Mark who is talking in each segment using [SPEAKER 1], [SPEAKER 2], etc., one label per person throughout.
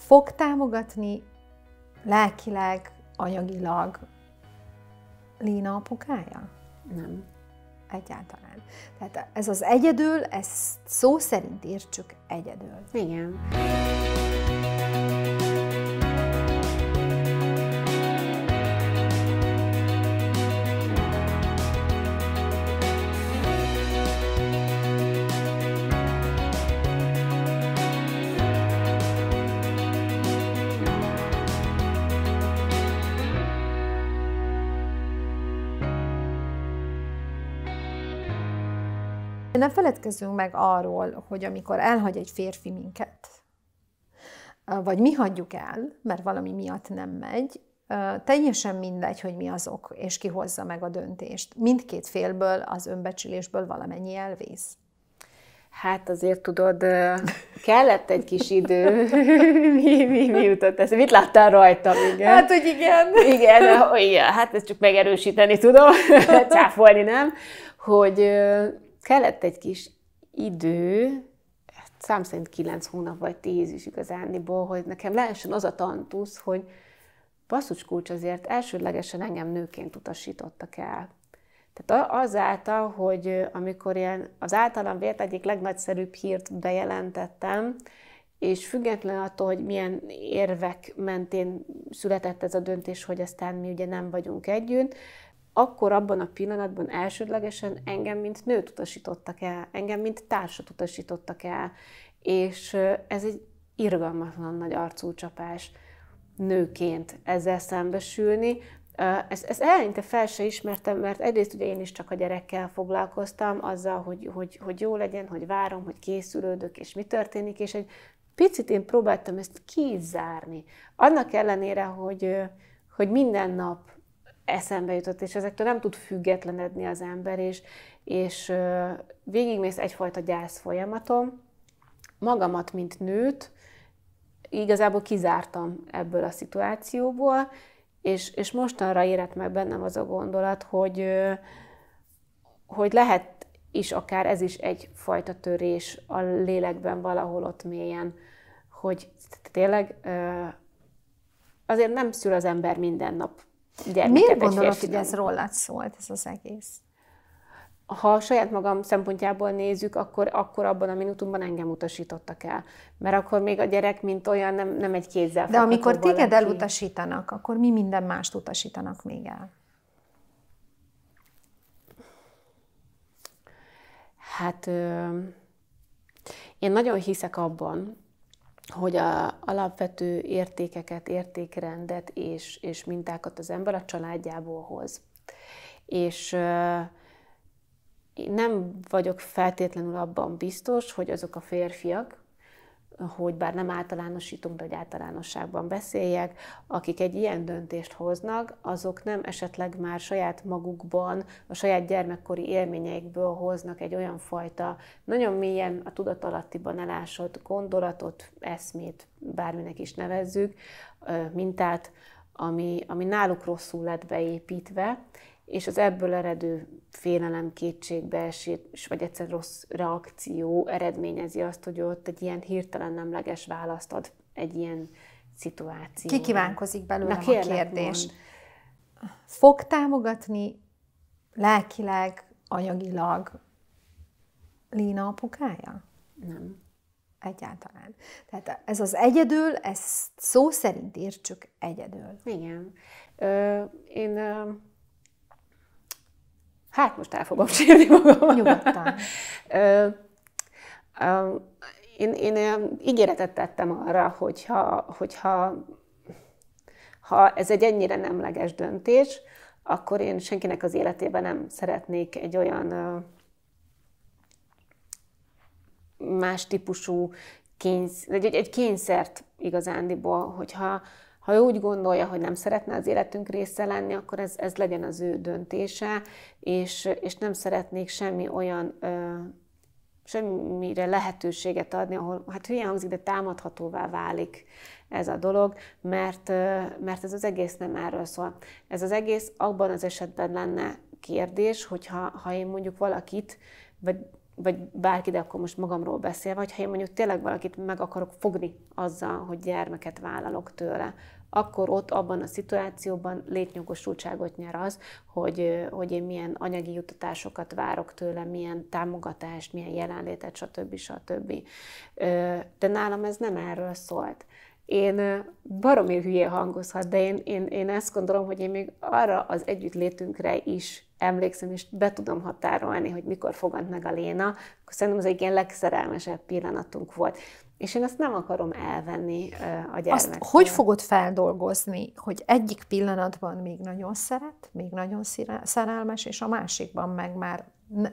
[SPEAKER 1] fog támogatni lelkileg, anyagilag Léna apukája? Nem. Egyáltalán. Tehát ez az egyedül, ezt szó szerint értsük egyedül. Igen. nem feledkezzünk meg arról, hogy amikor elhagy egy férfi minket, vagy mi hagyjuk el, mert valami miatt nem megy, teljesen mindegy, hogy mi azok, és ki hozza meg a döntést. Mindkét félből, az önbecsülésből valamennyi elvész. Hát azért tudod, kellett egy kis idő.
[SPEAKER 2] mi, mi, mi jutott ez? Mit láttál rajtam? Igen. Hát, hogy igen. igen, igen, hát ezt csak megerősíteni tudom, cáfolni nem, hogy kellett egy kis idő, szám szerint kilenc hónap vagy tíz is igazániból, hogy nekem lehessen az a tantusz, hogy basszus kulcs azért elsődlegesen engem nőként utasítottak el. Tehát azáltal, hogy amikor ilyen az általam vért egyik legnagyszerűbb hírt bejelentettem, és független attól, hogy milyen érvek mentén született ez a döntés, hogy aztán mi ugye nem vagyunk együtt, akkor abban a pillanatban elsődlegesen engem, mint nőt utasítottak el, engem, mint társat utasítottak el, és ez egy irgalmatlan nagy arcú csapás nőként ezzel szembesülni. Ezt, ezt eleinte fel se ismertem, mert egyrészt ugye én is csak a gyerekkel foglalkoztam, azzal, hogy, hogy, hogy jó legyen, hogy várom, hogy készülődök, és mi történik, és egy picit én próbáltam ezt kizárni. Annak ellenére, hogy, hogy minden nap eszembe jutott, és ezektől nem tud függetlenedni az ember, és, és végigmész egyfajta gyász folyamatom. Magamat, mint nőt, igazából kizártam ebből a szituációból, és, és mostanra érett meg bennem az a gondolat, hogy, hogy lehet is akár ez is egyfajta törés a lélekben valahol ott mélyen, hogy tényleg azért nem szül az ember minden nap gyermeket. Miért gondolod, hogy ez rólad szólt, ez az egész? ha a saját magam szempontjából nézzük, akkor, akkor abban a minutumban engem utasítottak el. Mert akkor még a gyerek, mint olyan, nem, nem egy kézzel De amikor valaki.
[SPEAKER 1] elutasítanak, akkor mi minden mást utasítanak még el?
[SPEAKER 2] Hát ö, én nagyon hiszek abban, hogy a alapvető értékeket, értékrendet és, és mintákat az ember a családjából hoz. És én nem vagyok feltétlenül abban biztos, hogy azok a férfiak, hogy bár nem általánosítunk, de hogy általánosságban beszéljek, akik egy ilyen döntést hoznak, azok nem esetleg már saját magukban, a saját gyermekkori élményeikből hoznak egy olyan fajta, nagyon mélyen a tudatalattiban elásott gondolatot, eszmét, bárminek is nevezzük, mintát, ami, ami náluk rosszul lett beépítve, és az ebből eredő félelem, kétségbeesés, vagy egyszer rossz reakció eredményezi azt, hogy ott egy ilyen hirtelen nemleges választ ad egy ilyen szituáció. Ki kívánkozik belőle a kérdés. Mond.
[SPEAKER 1] Fog támogatni lelkileg, anyagilag Lína apukája? Nem. Egyáltalán. Tehát ez az egyedül, ezt szó szerint értsük egyedül. Igen. Ö, én Hát most el fogom sírni magam. Nyugodtan.
[SPEAKER 2] ö, ö, én, én ígéretet tettem arra, hogyha, hogyha ha ez egy ennyire nemleges döntés, akkor én senkinek az életében nem szeretnék egy olyan más típusú kényszert, egy, egy kényszert igazándiból, hogyha ha ő úgy gondolja, hogy nem szeretne az életünk része lenni, akkor ez, ez legyen az ő döntése, és, és nem szeretnék semmi olyan ö, semmire lehetőséget adni, ahol, hát hülyen hangzik, de támadhatóvá válik ez a dolog, mert, mert ez az egész nem erről szól. Ez az egész abban az esetben lenne kérdés, hogyha ha én mondjuk valakit, vagy vagy bárki, de akkor most magamról beszél, vagy ha én mondjuk tényleg valakit meg akarok fogni azzal, hogy gyermeket vállalok tőle, akkor ott abban a szituációban létnyugosultságot nyer az, hogy, hogy én milyen anyagi juttatásokat várok tőle, milyen támogatást, milyen jelenlétet, stb. stb. De nálam ez nem erről szólt én baromi hülye hangozhat, de én, én, én ezt gondolom, hogy én még arra az együttlétünkre is emlékszem, és be tudom határolni, hogy mikor fogant meg a Léna, akkor szerintem az egy ilyen legszerelmesebb pillanatunk volt. És én ezt nem akarom elvenni
[SPEAKER 1] a gyermeknek. Azt hogy fogod feldolgozni, hogy egyik pillanatban még nagyon szeret, még nagyon szerelmes, és a másikban meg már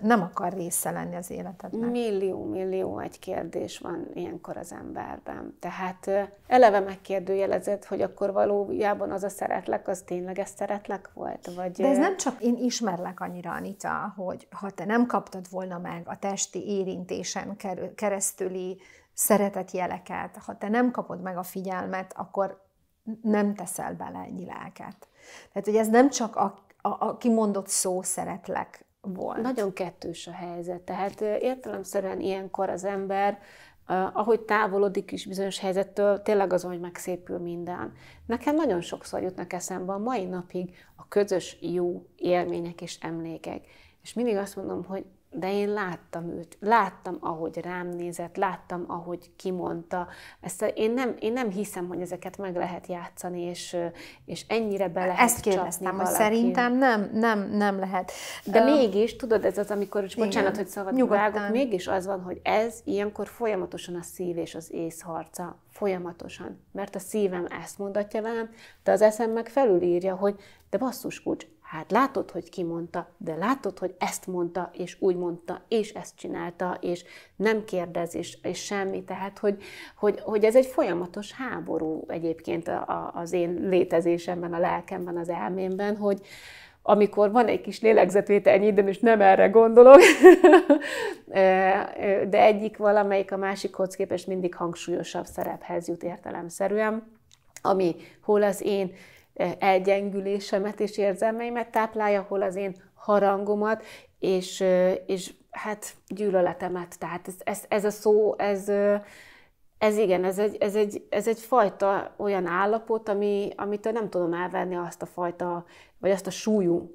[SPEAKER 1] nem akar része lenni az életednek?
[SPEAKER 2] Millió, millió egy kérdés van ilyenkor az emberben. Tehát eleve megkérdőjelezed, hogy akkor valójában az a szeretlek, az tényleg ez szeretlek volt? Vagy... De ez nem
[SPEAKER 1] csak én ismerlek annyira, Anita, hogy ha te nem kaptad volna meg a testi érintésen keresztüli jeleket. ha te nem kapod meg a figyelmet, akkor nem teszel bele ennyi lelket. Tehát, hogy ez nem csak a, a, a kimondott szó szeretlek volt. Nagyon kettős a helyzet. Tehát
[SPEAKER 2] értelemszerűen ilyenkor az ember, ahogy távolodik is bizonyos helyzettől, tényleg az, hogy megszépül minden. Nekem nagyon sokszor jutnak eszembe a mai napig a közös jó élmények és emlékek. És mindig azt mondom, hogy de én láttam őt, láttam, ahogy rám nézett, láttam, ahogy kimondta. Ezt én nem, én nem hiszem, hogy ezeket meg lehet játszani, és, és ennyire bele lehet Ezt kérdeztem, hogy szerintem
[SPEAKER 1] nem, nem, nem lehet. De um, mégis, tudod, ez az, amikor,
[SPEAKER 2] és bocsánat, igen, hogy szabad vágok, mégis az van, hogy ez ilyenkor folyamatosan a szív és az ész harca, folyamatosan. Mert a szívem ezt mondatja velem, de az eszem meg felülírja, hogy de basszus kulcs, Hát látod, hogy ki mondta, de látod, hogy ezt mondta, és úgy mondta, és ezt csinálta, és nem kérdez, és, és semmi. Tehát, hogy, hogy, hogy ez egy folyamatos háború egyébként a, a, az én létezésemben, a lelkemben, az elmémben, hogy, amikor van egy kis lélegzetvételnyi időm, és nem erre gondolok, e, e, de egyik valamelyik a másikhoz képest mindig hangsúlyosabb szerephez jut értelemszerűen, ami hol az én elgyengülésemet és érzelmeimet táplálja, hol az én harangomat, és, és hát gyűlöletemet. Tehát ez, ez, ez a szó, ez, ez igen, ez egy, ez, egy, ez egy fajta olyan állapot, ami, amitől nem tudom elvenni azt a fajta, vagy azt a
[SPEAKER 1] súlyú.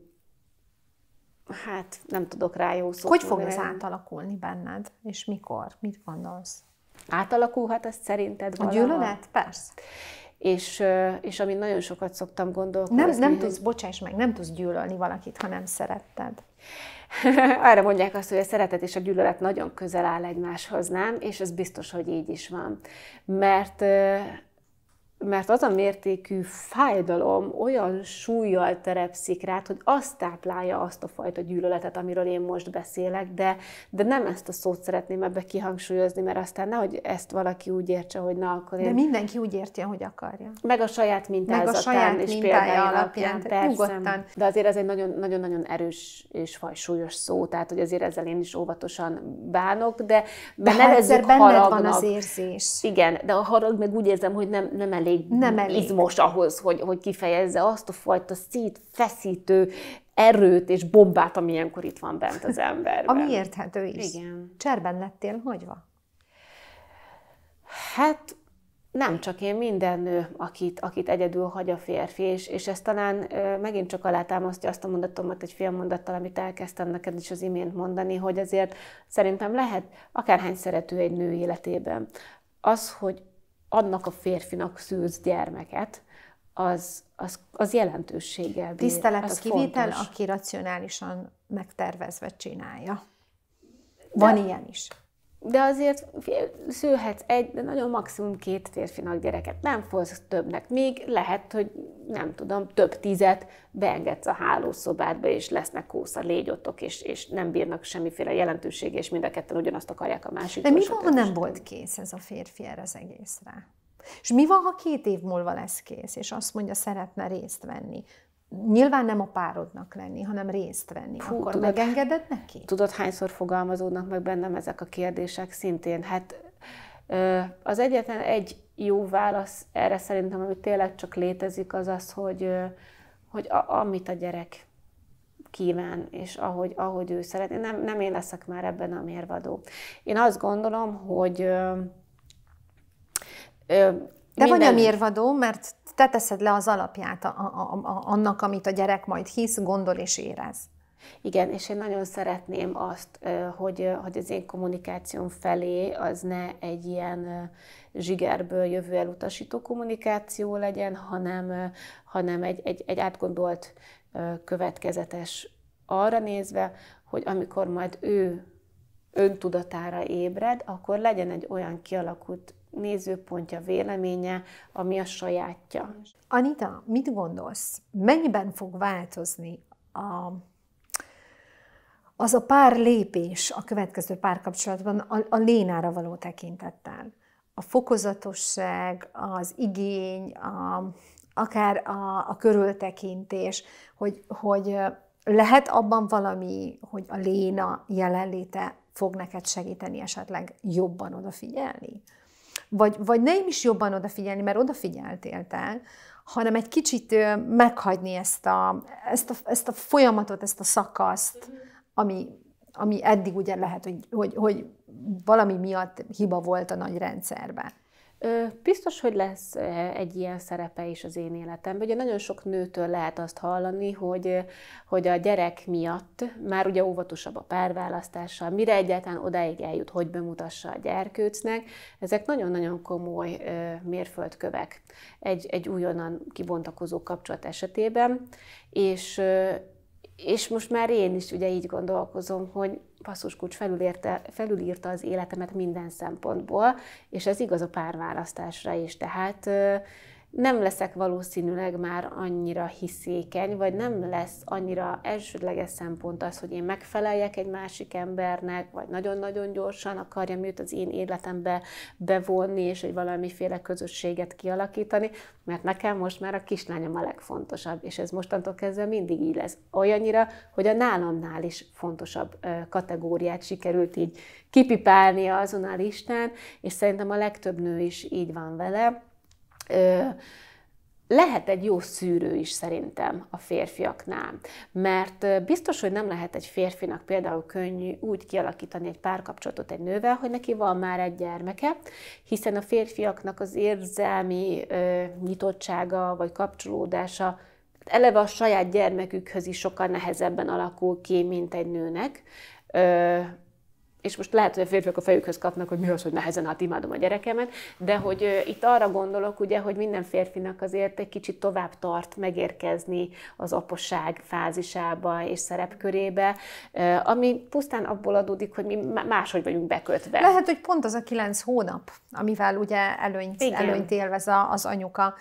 [SPEAKER 1] Hát nem tudok rá jó szót. Hogy fog ez átalakulni benned, és mikor? Mit gondolsz?
[SPEAKER 2] Átalakulhat ez szerinted valahol? A gyűlölet? Persze és, és amit nagyon sokat szoktam gondolkodni. Nem, nem tudsz, hogy... bocsáss meg, nem tudsz gyűlölni valakit, ha nem szeretted. Erre mondják azt, hogy a szeretet és a gyűlölet nagyon közel áll egymáshoz, nem? És ez biztos, hogy így is van. Mert mert az a mértékű fájdalom olyan súlyjal terepszik rá, hogy azt táplálja azt a fajta gyűlöletet, amiről én most beszélek, de, de nem ezt a szót szeretném ebbe kihangsúlyozni, mert aztán nehogy ezt valaki úgy értse, hogy na akkor én... De
[SPEAKER 1] mindenki úgy érti, hogy akarja.
[SPEAKER 2] Meg a saját mintázatán Meg a saját és példája alapján, alapján persze. De azért ez egy nagyon-nagyon erős és fajsúlyos szó, tehát hogy azért ezzel én is óvatosan bánok, de, de ha nevezzük haragnak. van az érzés. Igen, de a harag meg úgy érzem, hogy nem, nem elég elég nem elég. izmos ahhoz, hogy, hogy kifejezze azt a fajta szétfeszítő erőt és bombát, ami ilyenkor itt van bent az emberben. Ami
[SPEAKER 1] érthető is. Igen. Cserben lettél hagyva?
[SPEAKER 2] Hát nem csak én, minden nő, akit, akit egyedül hagy a férfi, és, és ez talán ö, megint csak alátámasztja azt a mondatomat egy fél mondattal, amit elkezdtem neked is az imént mondani, hogy azért szerintem lehet akárhány szerető egy nő életében. Az, hogy annak a férfinak szűz gyermeket, az, az, az jelentőséggel bír. Tisztelet az a kivétel, fontos. aki
[SPEAKER 1] racionálisan megtervezve csinálja. Van ilyen is
[SPEAKER 2] de azért szülhetsz egy, de nagyon maximum két férfinak gyereket. Nem fogsz többnek. Még lehet, hogy nem tudom, több tízet beengedsz a hálószobádba, és lesznek kósza légyotok, és, és nem bírnak semmiféle jelentőség, és mind a ketten
[SPEAKER 1] ugyanazt akarják a másik. De mi van, ha nem volt kész ez a férfi erre az egészre? És mi van, ha két év múlva lesz kész, és azt mondja, szeretne részt venni? nyilván nem a párodnak lenni, hanem részt venni. Fú, Akkor tudod,
[SPEAKER 2] megengeded neki? Tudod, hányszor fogalmazódnak meg bennem ezek a kérdések szintén? Hát az egyetlen egy jó válasz erre szerintem, ami tényleg csak létezik, az az, hogy, hogy a, amit a gyerek kíván, és ahogy, ahogy ő szeretné. Nem, nem én leszek már ebben a mérvadó. Én azt gondolom, hogy ö, ö, de minden... vagy a mérvadó,
[SPEAKER 1] mert te teszed le az alapját a, a, a, annak, amit a gyerek majd hisz, gondol és érez. Igen, és én nagyon szeretném azt, hogy, hogy az én
[SPEAKER 2] kommunikációm felé az ne egy ilyen zsigerből jövő elutasító kommunikáció legyen, hanem, hanem egy, egy, egy átgondolt, következetes arra nézve, hogy amikor majd ő öntudatára ébred, akkor legyen egy olyan kialakult nézőpontja, véleménye, ami a sajátja.
[SPEAKER 1] Anita, mit gondolsz? Mennyiben fog változni a, az a pár lépés a következő párkapcsolatban a, a lénára való tekintettel? A fokozatosság, az igény, a, akár a, a körültekintés, hogy, hogy lehet abban valami, hogy a léna jelenléte fog neked segíteni esetleg jobban odafigyelni? vagy, vagy nem is jobban odafigyelni, mert odafigyeltél te, hanem egy kicsit meghagyni ezt a, ezt a, ezt a folyamatot, ezt a szakaszt, mhm. ami, ami eddig ugye lehet, hogy, hogy, hogy valami miatt hiba volt a nagy rendszerben. Biztos, hogy lesz
[SPEAKER 2] egy ilyen szerepe is az én életemben. Ugye nagyon sok nőtől lehet azt hallani, hogy, hogy a gyerek miatt már ugye óvatosabb a párválasztással, mire egyáltalán odáig eljut, hogy bemutassa a gyerkőcnek. Ezek nagyon-nagyon komoly mérföldkövek egy, egy újonnan kibontakozó kapcsolat esetében, és és most már én is ugye így gondolkozom, hogy passzuskulcs felülírta, felülírta az életemet minden szempontból, és ez igaz a párválasztásra is. Tehát nem leszek valószínűleg már annyira hiszékeny, vagy nem lesz annyira elsődleges szempont az, hogy én megfeleljek egy másik embernek, vagy nagyon-nagyon gyorsan akarjam őt az én életembe bevonni, és egy valamiféle közösséget kialakítani, mert nekem most már a kislányom a legfontosabb, és ez mostantól kezdve mindig így lesz. Olyannyira, hogy a nálamnál is fontosabb kategóriát sikerült így kipipálnia azon a listán, és szerintem a legtöbb nő is így van vele, lehet egy jó szűrő is szerintem a férfiaknál, mert biztos, hogy nem lehet egy férfinak például könnyű úgy kialakítani egy párkapcsolatot egy nővel, hogy neki van már egy gyermeke, hiszen a férfiaknak az érzelmi ö, nyitottsága vagy kapcsolódása hát eleve a saját gyermekükhöz is sokkal nehezebben alakul ki, mint egy nőnek és most lehet, hogy a férfiak a fejükhöz kapnak, hogy mi az, hogy nehezen, hát imádom a gyerekemet, de hogy itt arra gondolok, ugye, hogy minden férfinak azért egy kicsit tovább tart megérkezni az aposság fázisába és szerepkörébe, ami pusztán abból adódik, hogy mi máshogy vagyunk bekötve. Lehet,
[SPEAKER 1] hogy pont az a kilenc hónap, amivel ugye előnyt, előnyt élvez az anyuka.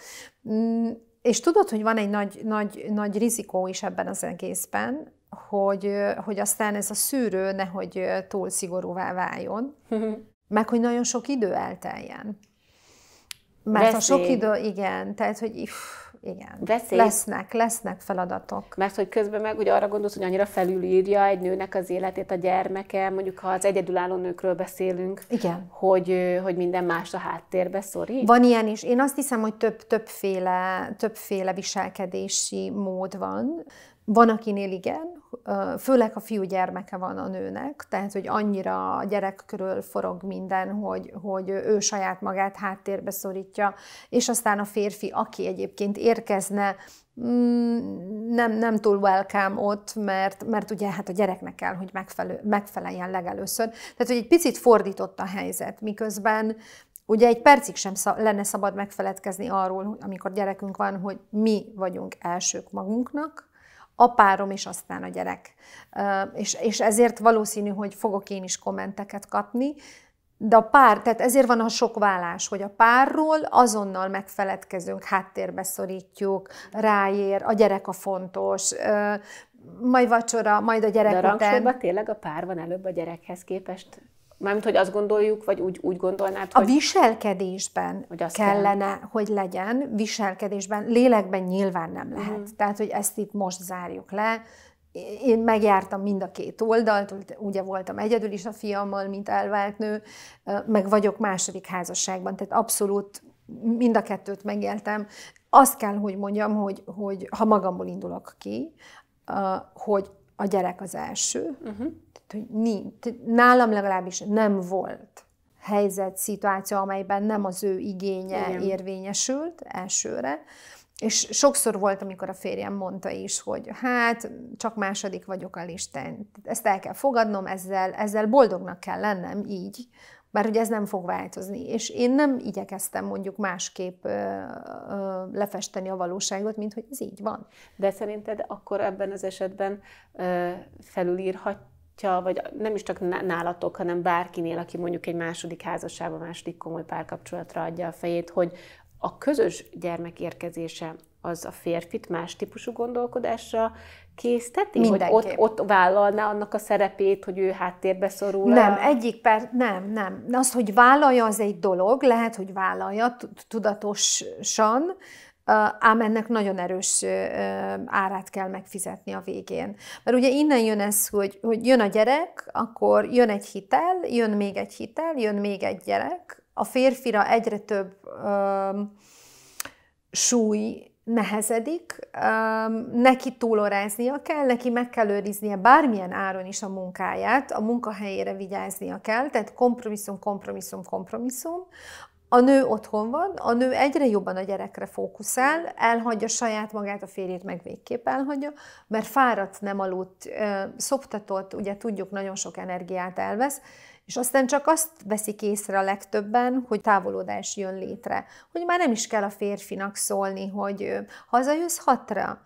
[SPEAKER 1] Mm, és tudod, hogy van egy nagy, nagy, nagy rizikó is ebben az egészben, hogy, hogy aztán ez a szűrő nehogy túl szigorúvá váljon, meg hogy nagyon sok idő elteljen. Mert Veszély. a sok idő, igen, tehát, hogy if, igen, Veszély. lesznek, lesznek feladatok. Mert hogy közben meg ugye
[SPEAKER 2] arra gondolsz, hogy annyira felülírja egy nőnek az életét a gyermeke, mondjuk ha az egyedülálló
[SPEAKER 1] nőkről beszélünk, igen. Hogy, hogy minden más a háttérbe szorít. Van ilyen is. Én azt hiszem, hogy több, többféle, többféle viselkedési mód van van, akinél igen, főleg a fiú gyermeke van a nőnek, tehát hogy annyira a gyerek körül forog minden, hogy, hogy ő saját magát háttérbe szorítja, és aztán a férfi, aki egyébként érkezne, mm, nem, nem túl welcome ott, mert, mert ugye hát a gyereknek kell, hogy megfelel, megfeleljen legelőször. Tehát, hogy egy picit fordított a helyzet, miközben Ugye egy percig sem lenne szabad megfeledkezni arról, amikor gyerekünk van, hogy mi vagyunk elsők magunknak, a párom és aztán a gyerek. És, és ezért valószínű, hogy fogok én is kommenteket kapni, de a pár, tehát ezért van a sok vállás, hogy a párról azonnal megfeledkezünk, háttérbe szorítjuk, ráér, a gyerek a fontos, majd vacsora, majd a gyerek De a után. tényleg a pár van előbb a gyerekhez képest?
[SPEAKER 2] Mármint, hogy azt gondoljuk, vagy úgy, úgy gondolnád, hogy... A
[SPEAKER 1] viselkedésben hogy azt kellene, kell. hogy legyen, viselkedésben, lélekben nyilván nem lehet. Mm. Tehát, hogy ezt itt most zárjuk le. Én megjártam mind a két oldalt, ugye voltam egyedül is a fiammal, mint elvált nő, meg vagyok második házasságban, tehát abszolút mind a kettőt megéltem. Azt kell, hogy mondjam, hogy, hogy ha magamból indulok ki, hogy a gyerek az első, uh-huh hogy nálam legalábbis nem volt helyzet, szituáció, amelyben nem az ő igénye Igen. érvényesült elsőre. És sokszor volt, amikor a férjem mondta is, hogy hát csak második vagyok a listán, ezt el kell fogadnom, ezzel, ezzel boldognak kell lennem így, mert hogy ez nem fog változni. És én nem igyekeztem mondjuk másképp ö, ö, lefesteni a valóságot, mint hogy ez így van. De szerinted akkor ebben az
[SPEAKER 2] esetben ö, felülírhat, hogyha, vagy nem is csak nálatok, hanem bárkinél, aki mondjuk egy második házasságban, második komoly párkapcsolatra adja a fejét, hogy a közös gyermek érkezése az a férfit más típusú gondolkodásra
[SPEAKER 1] készteti? Mindenképp. Hogy ott, ott vállalná annak a szerepét, hogy ő háttérbe szorul? Nem, a... egyik per, nem, nem. Az, hogy vállalja, az egy dolog, lehet, hogy vállalja tudatosan, ám ennek nagyon erős árát kell megfizetni a végén. Mert ugye innen jön ez, hogy, hogy jön a gyerek, akkor jön egy hitel, jön még egy hitel, jön még egy gyerek, a férfira egyre több ö, súly nehezedik, neki túloráznia kell, neki meg kell őriznie bármilyen áron is a munkáját, a munkahelyére vigyáznia kell, tehát kompromisszum, kompromisszum, kompromisszum a nő otthon van, a nő egyre jobban a gyerekre fókuszál, elhagyja saját magát, a férjét meg végképp elhagyja, mert fáradt, nem aludt, szoptatott, ugye tudjuk, nagyon sok energiát elvesz, és aztán csak azt veszik észre a legtöbben, hogy távolodás jön létre. Hogy már nem is kell a férfinak szólni, hogy hazajössz hatra,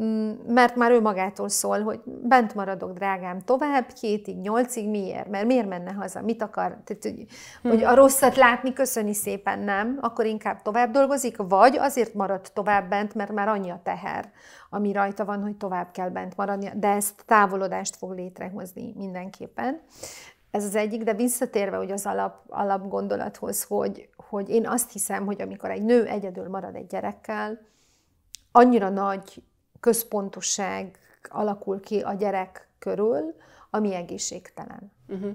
[SPEAKER 1] Mm, mert már ő magától szól, hogy bent maradok, drágám, tovább, kétig, nyolcig, miért? Mert miért menne haza? Mit akar? Tehát, hogy, hmm. hogy a hmm. rosszat látni, köszöni szépen, nem? Akkor inkább tovább dolgozik, vagy azért marad tovább bent, mert már annyi a teher, ami rajta van, hogy tovább kell bent maradni, de ezt távolodást fog létrehozni mindenképpen. Ez az egyik, de visszatérve hogy az alap, alap gondolathoz, hogy, hogy én azt hiszem, hogy amikor egy nő egyedül marad egy gyerekkel, annyira nagy központoság alakul ki a gyerek körül, ami egészségtelen. Uh-huh.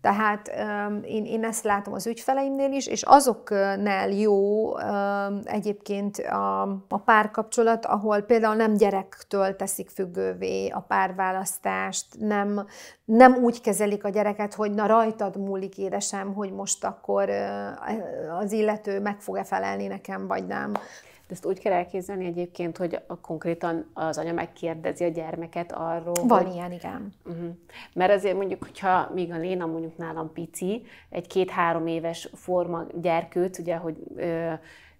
[SPEAKER 1] Tehát um, én, én ezt látom az ügyfeleimnél is, és azoknál jó um, egyébként a, a párkapcsolat, ahol például nem gyerektől teszik függővé a párválasztást, nem, nem úgy kezelik a gyereket, hogy na rajtad múlik édesem, hogy most akkor uh, az illető meg fog-e felelni nekem, vagy nem. De ezt úgy kell elképzelni egyébként, hogy a, konkrétan az anya megkérdezi a gyermeket
[SPEAKER 2] arról. Van hogy...
[SPEAKER 1] ilyen, igen. Uh-huh.
[SPEAKER 2] Mert azért mondjuk, hogyha még a Léna mondjuk nálam pici, egy két-három éves forma gyerkőt, ugye, hogy ö,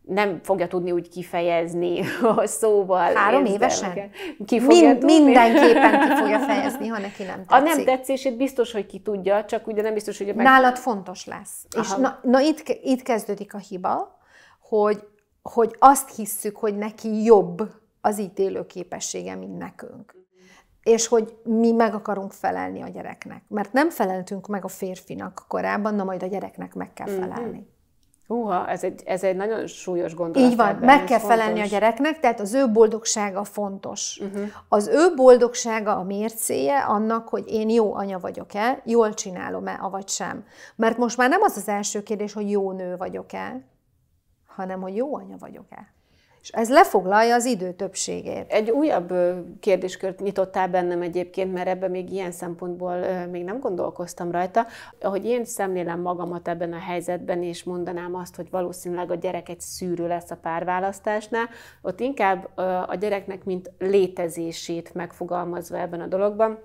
[SPEAKER 2] nem fogja tudni úgy kifejezni a szóval. Három érzel, évesen? Ki fogja Mind, tudni? Mindenképpen ki fogja fejezni, ha neki nem tetszik. A nem tetszését biztos, hogy ki tudja, csak ugye nem biztos, hogy... Meg... Nálad
[SPEAKER 1] fontos lesz. Aha. És na, na itt, itt kezdődik a hiba, hogy hogy azt hisszük, hogy neki jobb az ítélő képessége, mint nekünk. És hogy mi meg akarunk felelni a gyereknek. Mert nem feleltünk meg a férfinak korábban, na majd a gyereknek meg kell mhm. felelni.
[SPEAKER 2] Mm-hmm. Húha, ez egy, ez egy nagyon súlyos gondolat. Így van, ebben, meg kell fontos. felelni a gyereknek,
[SPEAKER 1] tehát az ő boldogsága fontos. Uh-huh. Az ő boldogsága a mércéje annak, hogy én jó anya vagyok-e, jól csinálom-e, avagy sem. Mert most már nem az az első kérdés, hogy jó nő vagyok-e, hanem hogy jó anya vagyok-e. És ez lefoglalja az idő többségét. Egy újabb kérdéskört nyitottál
[SPEAKER 2] bennem egyébként, mert ebben még ilyen szempontból még nem gondolkoztam rajta. Ahogy én szemlélem magamat ebben a helyzetben, és mondanám azt, hogy valószínűleg a gyerek egy szűrő lesz a párválasztásnál, ott inkább a gyereknek, mint létezését megfogalmazva ebben a dologban,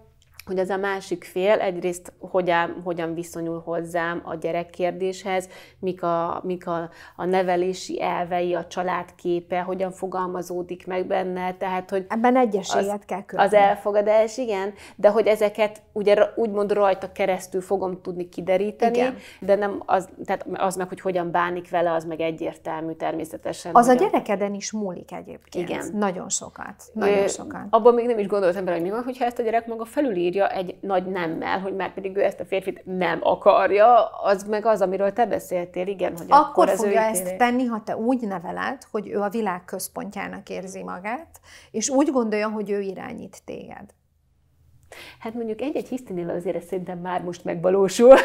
[SPEAKER 2] hogy az a másik fél egyrészt hogyan, hogyan viszonyul hozzám a gyerekkérdéshez, mik, a, mik a, a nevelési elvei, a családképe, hogyan fogalmazódik meg benne, tehát hogy... Ebben egyeséget az, kell kötni. Az elfogadás, igen, de hogy ezeket ugye úgymond rajta keresztül fogom tudni kideríteni, igen. de nem az, tehát az meg, hogy hogyan bánik vele, az meg egyértelmű természetesen. Az hogyan... a
[SPEAKER 1] gyerekeden is múlik egyébként. Igen. Nagyon sokat. Nagyon sokat.
[SPEAKER 2] Abban még nem is gondoltam bele, hogy mi van, hogyha ezt a gyerek maga felülírja, mondja egy nagy nemmel, hogy már pedig ő ezt a férfit nem akarja, az meg az, amiről te beszéltél, igen, hogy akkor, akkor fogja ő ezt tenni,
[SPEAKER 1] ha te úgy neveled, hogy ő a világ központjának érzi magát, és úgy gondolja, hogy ő irányít téged.
[SPEAKER 2] Hát mondjuk egy-egy hisztinél azért ez szerintem már most megvalósul.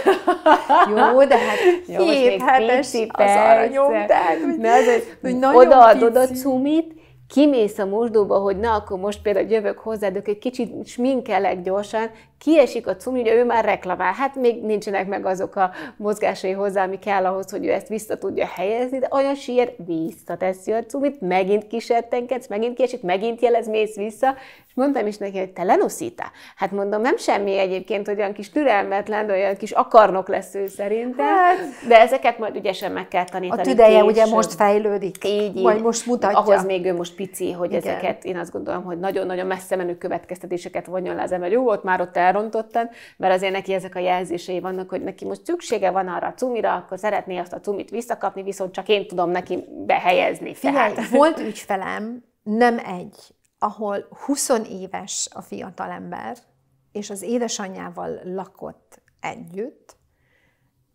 [SPEAKER 1] Jó, de hát hét hetes az aranyom, de hogy,
[SPEAKER 2] ne, de, hogy nagyon odaadod pici. a cumit, kimész a mosdóba, hogy na, akkor most például jövök hozzád, egy kicsit sminkelek gyorsan, kiesik a cumi, ugye ő már reklamál, hát még nincsenek meg azok a mozgásai hozzá, ami kell ahhoz, hogy ő ezt vissza tudja helyezni, de olyan sír visszateszi a cumit, megint kisettenkedsz, megint kiesik, megint jelez, mész vissza, és mondtam is neki, hogy te lenuszítá. Hát mondom, nem semmi egyébként, hogy olyan kis türelmetlen, de olyan kis akarnok lesz ő szerintem, hát, de ezeket majd ügyesen meg kell tanítani. A tüdeje ugye most
[SPEAKER 1] fejlődik, így, így, most mutatja. Ahhoz még
[SPEAKER 2] ő most pici, hogy Igen. ezeket én azt gondolom, hogy nagyon-nagyon messze menő következtetéseket vonjon le az ember. Jó volt már ott elrontottan, mert azért neki ezek a jelzései vannak, hogy neki most szüksége van arra a cumira, akkor szeretné azt a cumit visszakapni, viszont csak én tudom neki behelyezni. Figyelj, tehát.
[SPEAKER 1] volt ügyfelem, nem egy, ahol 20 éves a fiatalember, és az édesanyjával lakott együtt,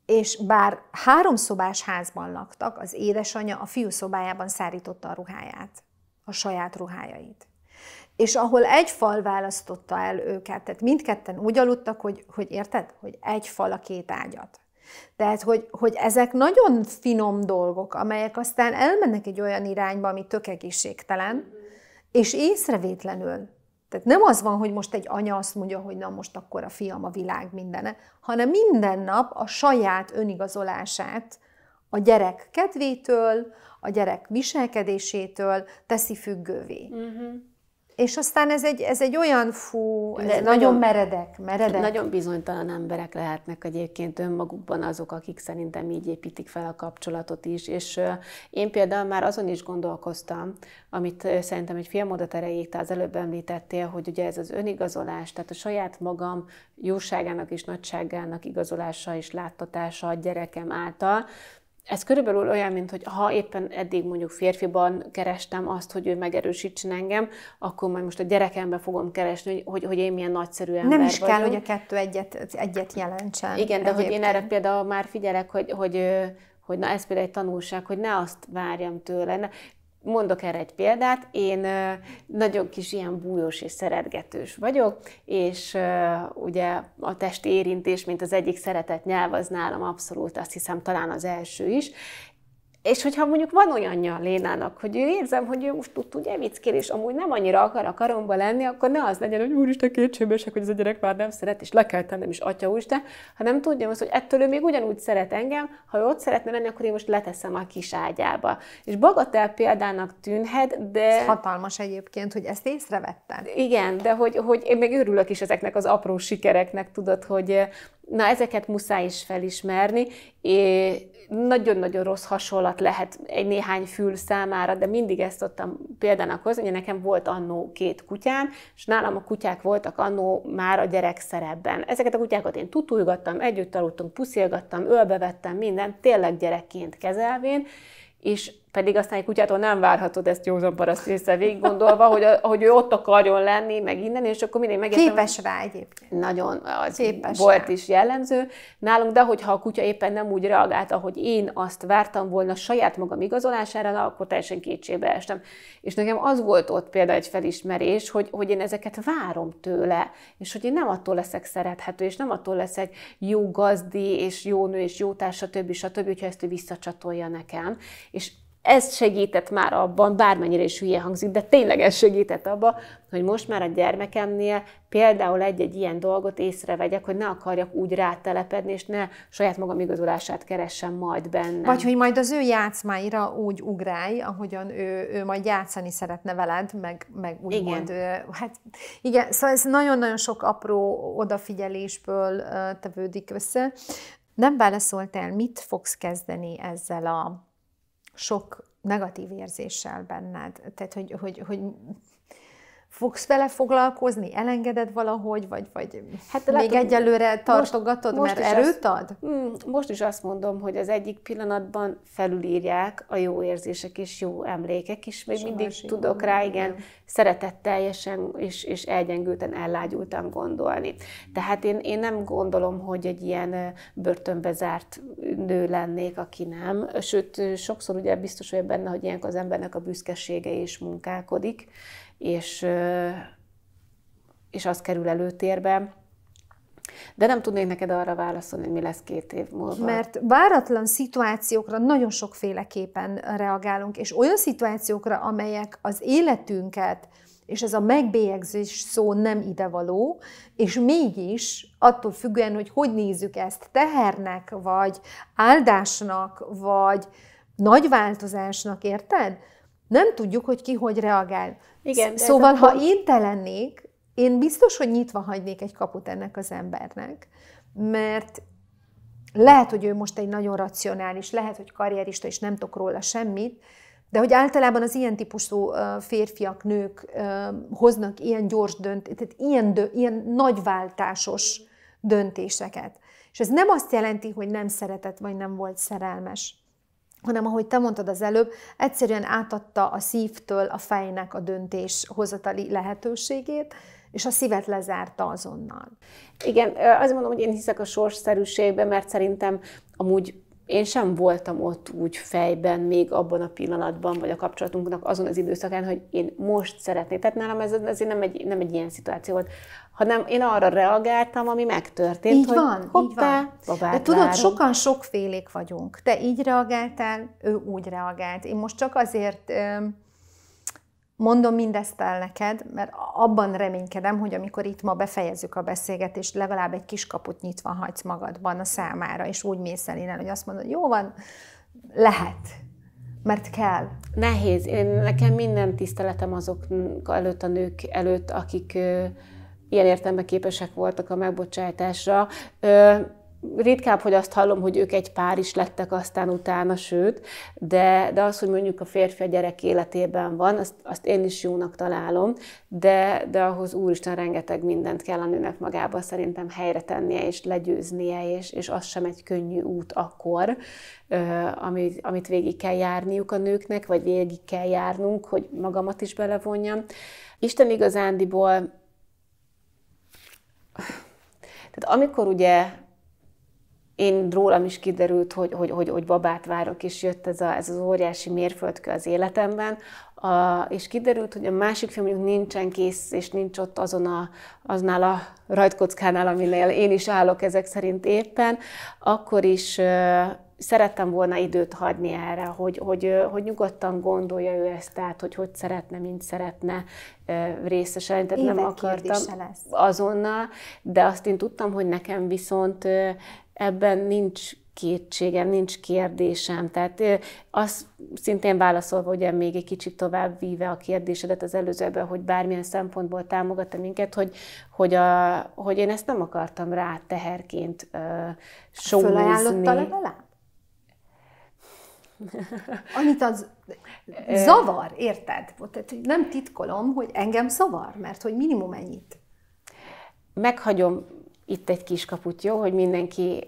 [SPEAKER 1] és bár háromszobás házban laktak, az édesanyja a fiú szobájában szárította a ruháját, a saját ruhájait és ahol egy fal választotta el őket, tehát mindketten úgy aludtak, hogy, hogy érted, hogy egy fal a két ágyat. Tehát, hogy, hogy ezek nagyon finom dolgok, amelyek aztán elmennek egy olyan irányba, ami tök egészségtelen, és észrevétlenül. Tehát nem az van, hogy most egy anya azt mondja, hogy na most akkor a fiam a világ mindene, hanem minden nap a saját önigazolását a gyerek kedvétől, a gyerek viselkedésétől teszi függővé. Uh-huh. És aztán ez egy, ez egy olyan fú, ez nagyon, nagyon meredek, meredek. Nagyon
[SPEAKER 2] bizonytalan emberek lehetnek egyébként önmagukban azok, akik szerintem így építik fel a kapcsolatot is. És én például már azon is gondolkoztam, amit szerintem egy filmodat erejéig te az előbb említettél, hogy ugye ez az önigazolás, tehát a saját magam jóságának és nagyságának igazolása és láttatása a gyerekem által, ez körülbelül olyan, mint hogy ha éppen eddig mondjuk férfiban kerestem azt, hogy ő megerősítsen engem, akkor majd most a gyerekembe fogom keresni, hogy, hogy, hogy én milyen nagyszerű ember Nem is vagyok. kell, hogy a
[SPEAKER 1] kettő egyet, egyet jelentsen.
[SPEAKER 2] Igen, de hogy én erre például már figyelek, hogy, hogy hogy na ez például egy tanulság, hogy ne azt várjam tőle. Ne. Mondok erre egy példát, én nagyon kis ilyen bújós és szeretgetős vagyok, és ugye a testi érintés, mint az egyik szeretett nyelv, az nálam abszolút azt hiszem talán az első is, és hogyha mondjuk van olyan a Lénának, hogy ő érzem, hogy ő most tud, tudja evickél, és amúgy nem annyira akar a karomba lenni, akkor ne az legyen, hogy úristen kétségbesek, hogy ez a gyerek már nem szeret, és le kell tennem is, atya úristen, hanem tudja, azt, hogy ettől ő még ugyanúgy szeret engem, ha ő ott szeretne lenni, akkor én most leteszem a kis ágyába. És bagatel
[SPEAKER 1] példának tűnhet, de... Ez hatalmas egyébként, hogy ezt észrevettem.
[SPEAKER 2] Igen, de hogy, hogy én még örülök is ezeknek az apró sikereknek, tudod, hogy Na, ezeket muszáj is felismerni. Nagyon-nagyon rossz hasonlat lehet egy néhány fül számára, de mindig ezt szoktam példának hozni. hogy nekem volt annó két kutyám, és nálam a kutyák voltak annó már a gyerek szerepben. Ezeket a kutyákat én tutulgattam, együtt aludtunk, puszilgattam, ölbevettem, minden, tényleg gyerekként kezelvén, és pedig aztán egy kutyától nem várhatod ezt józan paraszt észre végig gondolva, hogy, a, hogy ő ott akarjon lenni, meg innen, és akkor mindig megértem. Képes rá egyébként. Nagyon, az Képes volt rá. is jellemző nálunk, de hogyha a kutya éppen nem úgy reagált, ahogy én azt vártam volna saját magam igazolására, na, akkor teljesen kétségbe estem. És nekem az volt ott például egy felismerés, hogy, hogy én ezeket várom tőle, és hogy én nem attól leszek szerethető, és nem attól egy jó gazdi, és jó nő, és jó társa, stb. stb., stb., hogyha ezt ő visszacsatolja nekem. És ez segített már abban, bármennyire is hülye hangzik, de tényleg ez segített abban, hogy most már a gyermekemnél például egy-egy ilyen dolgot észrevegyek, hogy ne akarjak úgy rátelepedni, és ne saját magam igazolását keressem majd benne. Vagy hogy
[SPEAKER 1] majd az ő játszmáira úgy ugrálj, ahogyan ő, ő majd játszani szeretne veled, meg, meg úgy igen. Mond, hát igen, szóval ez nagyon-nagyon sok apró odafigyelésből tevődik össze. Nem válaszoltál, mit fogsz kezdeni ezzel a sok negatív érzéssel benned. Tehát, hogy, hogy, hogy fogsz vele foglalkozni, elengeded valahogy, vagy, vagy hát, még látom, egyelőre tartogatod, most, most mert erőt azt, ad? Mm,
[SPEAKER 2] most is azt mondom, hogy az egyik pillanatban felülírják a jó érzések és jó emlékek is, még Soha mindig tudok rá, igen, nem. szeretetteljesen és, és elgyengülten, ellágyultam gondolni. Tehát én, én nem gondolom, hogy egy ilyen börtönbe zárt nő lennék, aki nem. Sőt, sokszor ugye biztos vagyok benne, hogy ilyenkor az embernek a büszkesége is munkálkodik, és, és az kerül előtérbe. De nem tudnék neked arra válaszolni, hogy mi lesz két év múlva. Mert
[SPEAKER 1] váratlan szituációkra nagyon sokféleképpen reagálunk, és olyan szituációkra, amelyek az életünket, és ez a megbélyegzés szó nem idevaló, és mégis attól függően, hogy hogy nézzük ezt, tehernek, vagy áldásnak, vagy nagy változásnak, érted? nem tudjuk, hogy ki hogy reagál. Igen, szóval, ha pont... én te lennék, én biztos, hogy nyitva hagynék egy kaput ennek az embernek, mert lehet, hogy ő most egy nagyon racionális, lehet, hogy karrierista, és nem tudok róla semmit, de hogy általában az ilyen típusú férfiak, nők hoznak ilyen gyors döntést, tehát ilyen, dö, ilyen nagyváltásos döntéseket. És ez nem azt jelenti, hogy nem szeretett, vagy nem volt szerelmes hanem ahogy te mondtad az előbb, egyszerűen átadta a szívtől a fejnek a döntéshozatali lehetőségét, és a szívet lezárta azonnal. Igen, azt mondom, hogy én hiszek a sorsszerűségbe, mert szerintem
[SPEAKER 2] amúgy én sem voltam ott úgy fejben, még abban a pillanatban, vagy a kapcsolatunknak azon az időszakán, hogy én most szeretnék. Tehát nálam ez azért nem egy, nem egy ilyen szituáció volt, hanem én arra reagáltam, ami megtörtént, így hogy van, hoppá, így van. De tudod, várunk. sokan
[SPEAKER 1] sokfélék vagyunk. Te így reagáltál, ő úgy reagált. Én most csak azért... Öm, Mondom mindezt el neked, mert abban reménykedem, hogy amikor itt ma befejezzük a beszélgetést, legalább egy kis kaput nyitva hagysz magadban a számára, és úgy mész el innen, hogy azt mondod, jó van, lehet, mert kell. Nehéz.
[SPEAKER 2] Én, nekem minden tiszteletem azok előtt, a nők előtt, akik ö, ilyen értelme képesek voltak a megbocsátásra. Ö, ritkább, hogy azt hallom, hogy ők egy pár is lettek aztán utána, sőt, de, de az, hogy mondjuk a férfi a gyerek életében van, azt, azt én is jónak találom, de, de ahhoz úristen rengeteg mindent kell a nőnek magába szerintem helyre tennie és legyőznie, és, és az sem egy könnyű út akkor, amit, amit végig kell járniuk a nőknek, vagy végig kell járnunk, hogy magamat is belevonjam. Isten igazándiból, tehát amikor ugye én rólam is kiderült, hogy, hogy, hogy, hogy babát várok, és jött ez, a, ez az óriási mérföldkő az életemben, a, és kiderült, hogy a másik film nincsen kész, és nincs ott azon a, aznál a rajtkockánál, aminél én is állok ezek szerint éppen, akkor is szerettem volna időt hagyni erre, hogy, hogy, hogy nyugodtan gondolja ő ezt tehát hogy hogy szeretne, mint szeretne részesen, tehát Évek nem akartam lesz. azonnal, de azt én tudtam, hogy nekem viszont ebben nincs kétségem, nincs kérdésem. Tehát az szintén válaszolva, ugye még egy kicsit tovább víve a kérdésedet az előzőben, hogy bármilyen szempontból támogatta minket, hogy, hogy, a, hogy én ezt nem akartam rá teherként uh, sózni. Fölajánlotta legalább?
[SPEAKER 1] Amit az zavar, érted? Tehát nem titkolom, hogy engem zavar, mert hogy minimum ennyit.
[SPEAKER 2] Meghagyom itt egy kis kaput, jó, hogy mindenki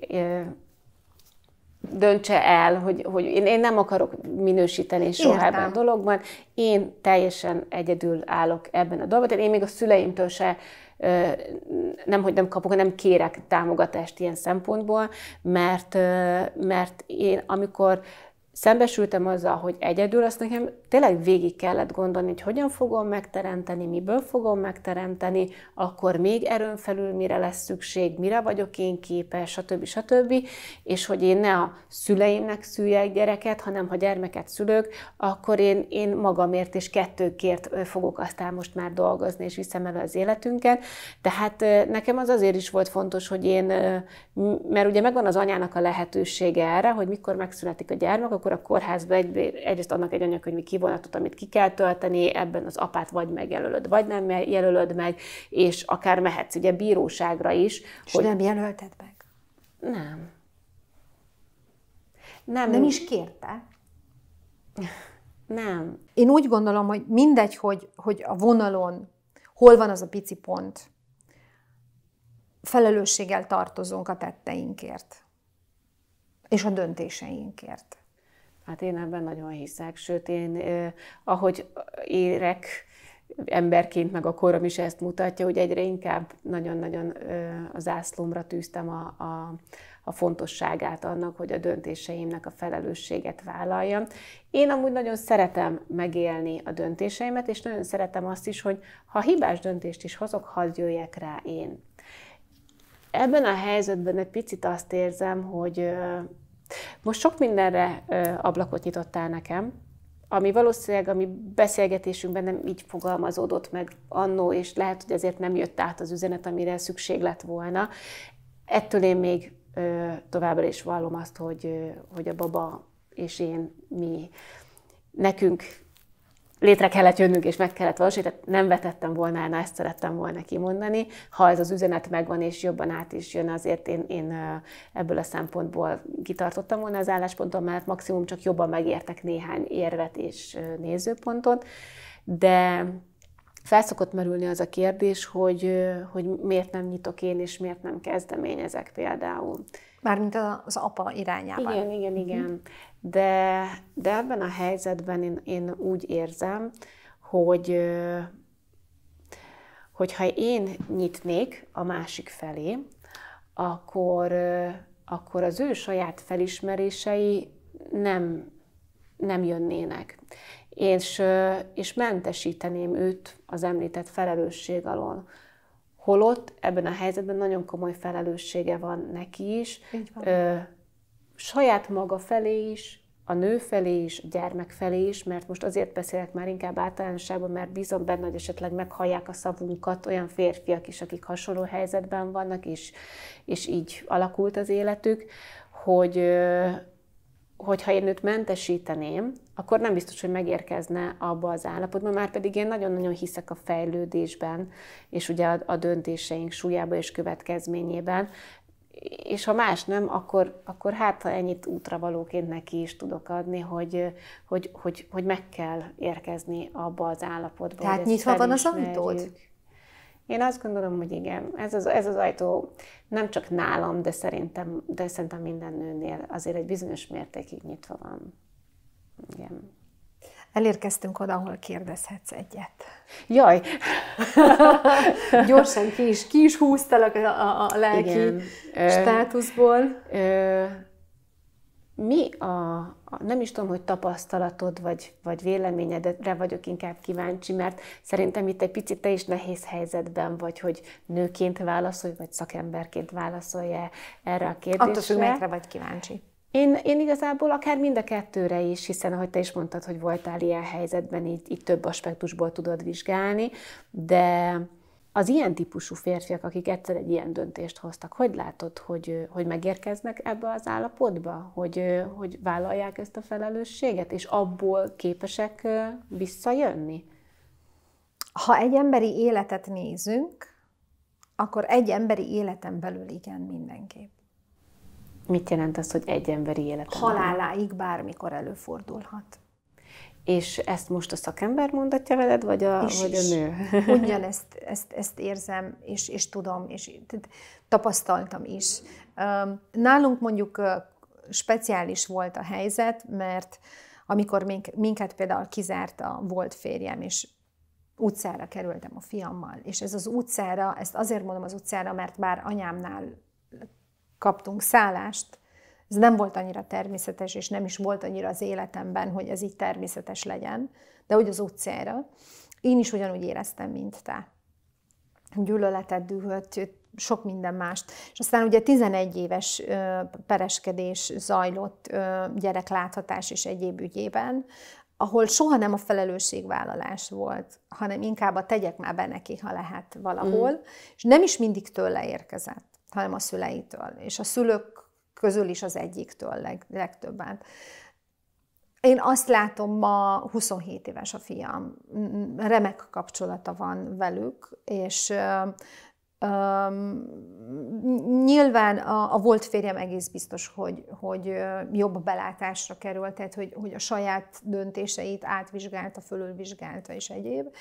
[SPEAKER 2] döntse el, hogy, hogy én, én nem akarok minősíteni soha ebben a dologban. Én teljesen egyedül állok ebben a dolgban. Én még a szüleimtől se nem, hogy nem kapok, nem kérek támogatást ilyen szempontból, mert, mert én amikor szembesültem azzal, hogy egyedül, azt nekem tényleg végig kellett gondolni, hogy hogyan fogom megteremteni, miből fogom megteremteni, akkor még erőn felül mire lesz szükség, mire vagyok én képes, stb. stb. És hogy én ne a szüleimnek szüljek gyereket, hanem ha gyermeket szülök, akkor én, én magamért és kettőkért fogok aztán most már dolgozni, és viszem el az életünket. Tehát nekem az azért is volt fontos, hogy én, mert ugye megvan az anyának a lehetősége erre, hogy mikor megszületik a gyermek, akkor a kórházba egy, egyrészt annak egy anyakönyvi kivonatot, amit ki kell tölteni, ebben az apát vagy megjelölöd, vagy nem jelölöd meg, és akár mehetsz ugye bíróságra is. És hogy...
[SPEAKER 1] nem jelölted meg? Nem. Nem. Nem is kérte? Nem. Én úgy gondolom, hogy mindegy, hogy, hogy a vonalon hol van az a pici pont, felelősséggel tartozunk a tetteinkért és a döntéseinkért.
[SPEAKER 2] Hát én ebben nagyon hiszek, sőt én eh, ahogy érek, emberként, meg a korom is ezt mutatja, hogy egyre inkább nagyon-nagyon az ászlómra tűztem a, a, a fontosságát annak, hogy a döntéseimnek a felelősséget vállaljam. Én amúgy nagyon szeretem megélni a döntéseimet, és nagyon szeretem azt is, hogy ha hibás döntést is hozok, hadd jöjjek rá én. Ebben a helyzetben egy picit azt érzem, hogy most sok mindenre ablakot nyitottál nekem, ami valószínűleg a mi beszélgetésünkben nem így fogalmazódott meg annó, és lehet, hogy ezért nem jött át az üzenet, amire szükség lett volna. Ettől én még továbbra is vallom azt, hogy, hogy a baba és én, mi, nekünk létre kellett jönnünk és meg kellett valósítani, tehát nem vetettem volna el, ezt szerettem volna kimondani. Ha ez az üzenet megvan és jobban át is jön, azért én, én ebből a szempontból kitartottam volna az állásponton, mert maximum csak jobban megértek néhány érvet és nézőpontot, de felszokott merülni az a kérdés, hogy, hogy miért nem nyitok én, és miért nem kezdeményezek például.
[SPEAKER 1] Mármint az apa
[SPEAKER 2] irányában. Igen, igen, mhm. igen. De, de ebben a helyzetben én, én úgy érzem, hogy hogy ha én nyitnék a másik felé, akkor, akkor az ő saját felismerései nem, nem jönnének és, és mentesíteném őt az említett felelősség alól. Holott ebben a helyzetben nagyon komoly felelőssége van neki is, van. Ö, saját maga felé is, a nő felé is, a gyermek felé is, mert most azért beszélek már inkább általánosságban, mert bízom benne, hogy esetleg meghallják a szavunkat olyan férfiak is, akik hasonló helyzetben vannak, és, és így alakult az életük, hogy, hogyha én őt mentesíteném, akkor nem biztos, hogy megérkezne abba az állapotba, már pedig én nagyon-nagyon hiszek a fejlődésben, és ugye a, a döntéseink súlyába és következményében, és ha más nem, akkor, akkor hát, ha ennyit útra valóként neki is tudok adni, hogy, hogy, hogy, hogy meg kell érkezni abba az állapotba. Tehát nyitva van az ajtód? Én azt gondolom, hogy igen, ez az, ez az ajtó nem csak nálam, de szerintem, de szerintem minden nőnél azért egy bizonyos mértékig nyitva van. Igen.
[SPEAKER 1] Elérkeztünk oda, ahol kérdezhetsz egyet. Jaj! Gyorsan ki is, ki is húztalak a, a, a lelki Igen. státuszból. Ö, ö,
[SPEAKER 2] mi a, a, nem is tudom, hogy tapasztalatod vagy, vagy véleményedre vagyok inkább kíváncsi, mert szerintem itt egy picit te is nehéz helyzetben vagy, hogy nőként válaszolj, vagy szakemberként válaszolj -e erre a kérdésre. Attól függ, melyikre
[SPEAKER 1] vagy kíváncsi.
[SPEAKER 2] Én, én igazából akár mind a kettőre is, hiszen ahogy te is mondtad, hogy voltál ilyen helyzetben, így, így több aspektusból tudod vizsgálni, de az ilyen típusú férfiak, akik egyszer egy ilyen döntést hoztak, hogy látod, hogy, hogy megérkeznek ebbe az állapotba, hogy, hogy vállalják ezt a felelősséget, és abból képesek
[SPEAKER 1] visszajönni? Ha egy emberi életet nézünk, akkor egy emberi életen belül igen mindenképp.
[SPEAKER 2] Mit jelent az, hogy egy emberi életen? Haláláig
[SPEAKER 1] bármikor előfordulhat.
[SPEAKER 2] És ezt most a szakember mondatja veled, vagy a, és, vagy a nő? Ugyanezt
[SPEAKER 1] ezt, ezt érzem, és, és tudom, és tapasztaltam is. Nálunk mondjuk speciális volt a helyzet, mert amikor minket például kizárt a volt férjem, és utcára kerültem a fiammal, és ez az utcára, ezt azért mondom az utcára, mert bár anyámnál kaptunk szállást, ez nem volt annyira természetes, és nem is volt annyira az életemben, hogy ez így természetes legyen, de hogy az utcára. Én is ugyanúgy éreztem, mint te. Gyűlöletet, dühöt, sok minden mást. És aztán ugye 11 éves pereskedés zajlott gyerekláthatás és egyéb ügyében, ahol soha nem a felelősségvállalás volt, hanem inkább a tegyek már be neki, ha lehet valahol, mm. és nem is mindig tőle érkezett, hanem a szüleitől. És a szülők közül is az egyiktől leg, legtöbbet. Én azt látom, ma 27 éves a fiam, remek kapcsolata van velük, és ö, nyilván a, a volt férjem egész biztos, hogy, hogy jobb belátásra került, tehát hogy, hogy a saját döntéseit átvizsgálta, fölülvizsgálta és egyéb.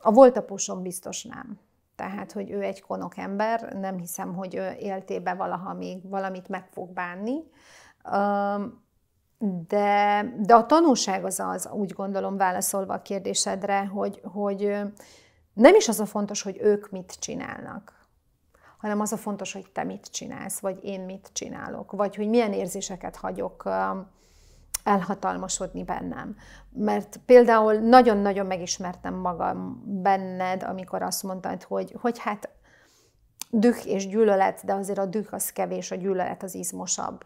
[SPEAKER 1] A volt apusom biztos nem. Tehát, hogy ő egy konok ember, nem hiszem, hogy ő éltébe valaha még valamit meg fog bánni. De, de a tanulság az az, úgy gondolom, válaszolva a kérdésedre, hogy, hogy nem is az a fontos, hogy ők mit csinálnak, hanem az a fontos, hogy te mit csinálsz, vagy én mit csinálok, vagy hogy milyen érzéseket hagyok elhatalmasodni bennem. Mert például nagyon-nagyon megismertem magam benned, amikor azt mondtad, hogy, hogy hát düh és gyűlölet, de azért a düh az kevés, a gyűlölet az izmosabb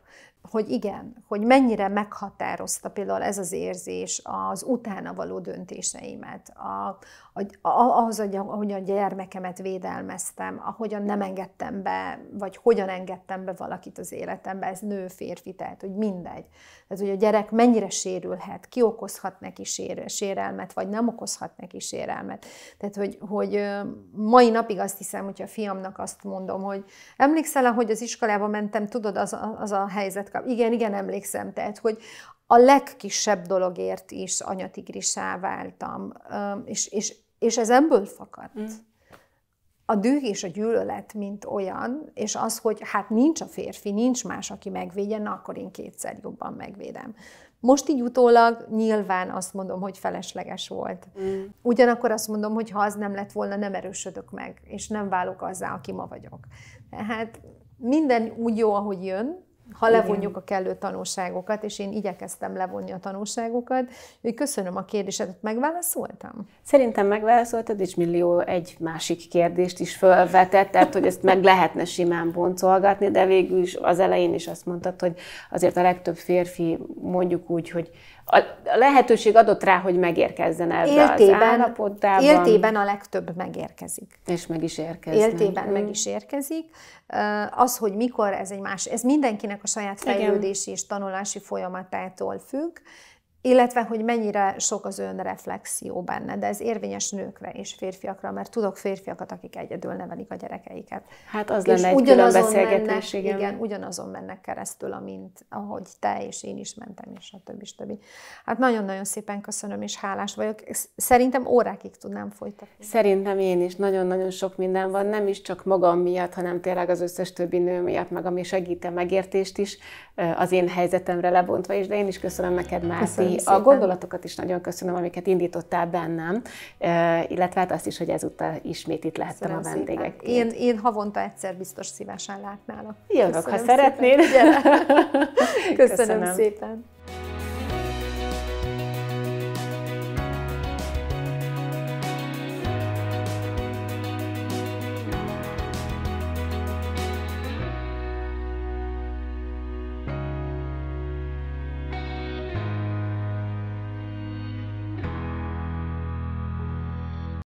[SPEAKER 1] hogy igen, hogy mennyire meghatározta például ez az érzés az utána való döntéseimet, a, a, ahhoz, ahogy a gyermekemet védelmeztem, ahogyan nem engedtem be, vagy hogyan engedtem be valakit az életembe, ez nő, férfi, tehát hogy mindegy. Tehát, hogy a gyerek mennyire sérülhet, ki okozhat neki sér, sérelmet, vagy nem okozhat neki sérelmet. Tehát, hogy, hogy mai napig azt hiszem, hogyha a fiamnak azt mondom, hogy emlékszel, hogy az iskolába mentem, tudod, az, az a helyzet kap. Igen, igen, emlékszem. Tehát, hogy a legkisebb dologért is anyatigrisá váltam, és, és, és ez ebből fakadt. Mm. A düh és a gyűlölet, mint olyan, és az, hogy hát nincs a férfi, nincs más, aki megvédjen, na akkor én kétszer jobban megvédem. Most így utólag nyilván azt mondom, hogy felesleges volt. Mm. Ugyanakkor azt mondom, hogy ha az nem lett volna, nem erősödök meg, és nem válok azzá, aki ma vagyok. Tehát minden úgy jó, ahogy jön,
[SPEAKER 2] ha Igen. a
[SPEAKER 1] kellő tanulságokat, és én igyekeztem levonni a tanulságokat. Úgy köszönöm a kérdésedet, megválaszoltam?
[SPEAKER 2] Szerintem megválaszoltad, és millió egy másik kérdést is felvetett, tehát hogy ezt meg lehetne simán boncolgatni, de végül is az elején is azt mondtad, hogy azért a legtöbb férfi mondjuk úgy, hogy a lehetőség adott rá, hogy megérkezzen ebbe éltében, az állapotában. Éltében a
[SPEAKER 1] legtöbb megérkezik. És meg is érkezik. Éltében mm. meg is érkezik. Az, hogy mikor, ez egy más, ez mindenkinek a saját fejlődési Igen. és tanulási folyamatától függ, illetve hogy mennyire sok az önreflexió benne, de ez érvényes nőkre és férfiakra, mert tudok férfiakat, akik egyedül nevelik a gyerekeiket. Hát az lenne egy külön beszélgetés, mennek, igen. igen. ugyanazon mennek keresztül, amint ahogy te és én is mentem, és a többi, többi. Hát nagyon-nagyon szépen köszönöm, és hálás vagyok. Szerintem órákig tudnám folytatni.
[SPEAKER 2] Szerintem én is. Nagyon-nagyon sok minden van, nem is csak magam miatt, hanem tényleg az összes többi nő miatt, meg ami segít a megértést is, az én helyzetemre lebontva is, de én is köszönöm neked, Márti, a gondolatokat is nagyon köszönöm, amiket indítottál bennem, eh, illetve hát azt is, hogy ezúttal ismét itt lehettem köszönöm a vendégek. Én,
[SPEAKER 1] én havonta egyszer biztos szívesen látnálak. Jövök, ha szeretnél. Köszönöm, köszönöm szépen.